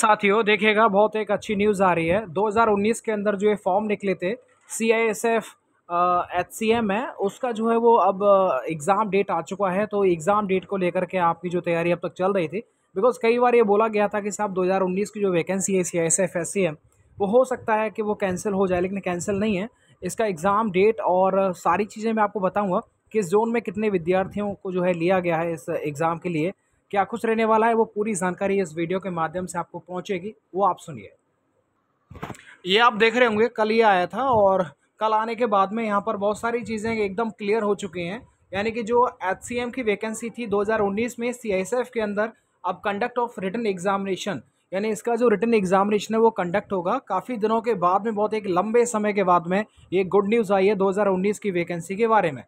साथियों देखिएगा बहुत एक अच्छी न्यूज़ आ रही है 2019 के अंदर जो ये फॉर्म निकले थे C I S F H C M है उसका जो है वो अब एग्ज़ाम डेट आ चुका है तो एग्ज़ाम डेट को लेकर के आपकी जो तैयारी अब तक चल रही थी बिकॉज कई बार ये बोला गया था कि साहब 2019 की जो वैकेंसी है C I S F S C M वो हो सकता है कि वो कैंसिल हो जाए लेकिन कैंसिल नहीं है इसका एग्ज़ाम डेट और सारी चीज़ें मैं आपको बताऊँगा किस जोन में कितने विद्यार्थियों को जो है लिया गया है इस एग्ज़ाम के लिए क्या कुछ रहने वाला है वो पूरी जानकारी इस वीडियो के माध्यम से आपको पहुँचेगी वो आप सुनिए ये आप देख रहे होंगे कल ये आया था और कल आने के बाद में यहाँ पर बहुत सारी चीज़ें एकदम क्लियर हो चुकी हैं यानी कि जो एच की वैकेंसी थी 2019 में सी के अंदर अब कंडक्ट ऑफ रिटर्न एग्जामिनेशन यानी इसका जो रिटर्न एग्जामिनेशन है वो कंडक्ट होगा काफ़ी दिनों के बाद में बहुत एक लंबे समय के बाद में ये गुड न्यूज़ आई है 2019 की वैकेंसी के बारे में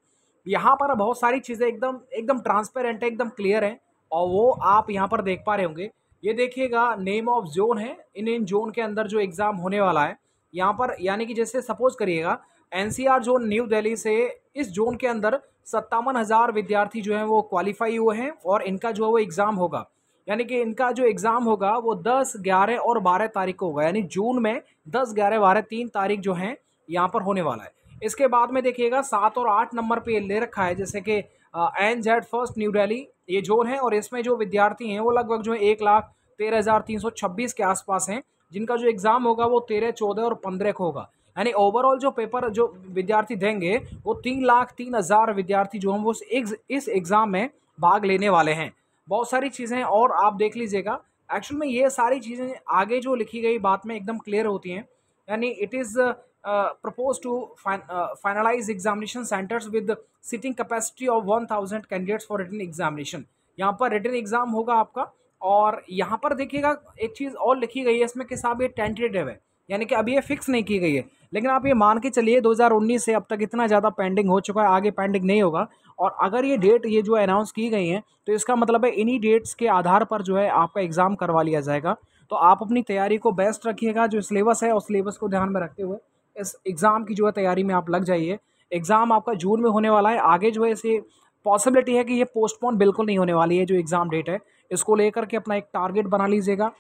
यहाँ पर बहुत सारी चीज़ें एकदम एकदम ट्रांसपेरेंट है एकदम क्लियर है और वो आप यहाँ पर देख पा रहे होंगे ये देखिएगा नेम ऑफ जोन है इन इन जोन के अंदर जो एग्ज़ाम होने वाला है यहाँ पर यानी कि जैसे सपोज करिएगा एनसीआर जोन न्यू दिल्ली से इस जोन के अंदर सत्तावन हज़ार विद्यार्थी जो हैं वो क्वालिफाई हुए हैं और इनका जो है वो एग्ज़ाम होगा यानी कि इनका जो एग्ज़ाम होगा वो दस ग्यारह और बारह तारीख को होगा यानी जून में दस ग्यारह बारह तीन तारीख जो है यहाँ पर होने वाला है इसके बाद में देखिएगा सात और आठ नंबर पे ले रखा है जैसे कि N Z first New Delhi ये जोन है और इसमें जो विद्यार्थी हैं वो लगभग जो है एक लाख तेरह हज़ार तीन सौ छब्बीस के आसपास हैं जिनका जो एग्ज़ाम होगा वो तेरह चौदह और पंद्रह को होगा यानी ओवरऑल जो पेपर जो विद्यार्थी देंगे वो तीन लाख तीन हज़ार विद्यार्थी जो हम वो इस एग्ज़ाम में भाग लेने वाले हैं बहुत सारी चीज़ें और आप देख लीजिएगा एक्चुअल में ये सारी चीज़ें आगे जो लिखी गई बात में एकदम क्लियर होती हैं यानी it is propose uh, to to fin uh, finalize examination centers with sitting capacity of 1000 candidates for written examination यहाँ पर रिटर्न एग्जाम होगा आपका और यहाँ पर देखिएगा एक चीज़ और लिखी गई है इसमें कि साहब ये टेंटेटिव है यानी कि अभी ये फिक्स नहीं की गई है लेकिन आप ये मान के चलिए 2019 से अब तक इतना ज़्यादा पेंडिंग हो चुका है आगे पेंडिंग नहीं होगा और अगर ये डेट ये जो अनाउंस की गई हैं तो इसका मतलब है इन्हीं डेट्स के आधार पर जो है आपका एग्ज़ाम करवा लिया जाएगा तो आप अपनी तैयारी को बेस्ट रखिएगा जो सिलेबस है उस सिलेबस को ध्यान में रखते हुए इस एग्ज़ाम की जो है तैयारी में आप लग जाइए एग्ज़ाम आपका जून में होने वाला है आगे जो है इसे पॉसिबिलिटी है कि ये पोस्टपोन बिल्कुल नहीं होने वाली है जो एग्ज़ाम डेट है इसको लेकर के अपना एक टारगेट बना लीजिएगा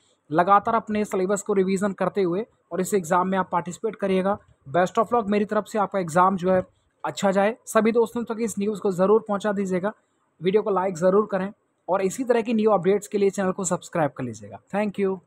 लगातार अपने सिलेबस को रिवीजन करते हुए और इस एग्ज़ाम में आप पार्टिसिपेट करिएगा बेस्ट ऑफ लॉक मेरी तरफ से आपका एग्ज़ाम जो है अच्छा जाए सभी दोस्तों तक तो इस न्यूज़ को ज़रूर पहुँचा दीजिएगा वीडियो को लाइक ज़रूर करें और इसी तरह की न्यू अपडेट्स के लिए चैनल को सब्सक्राइब कर लीजिएगा थैंक यू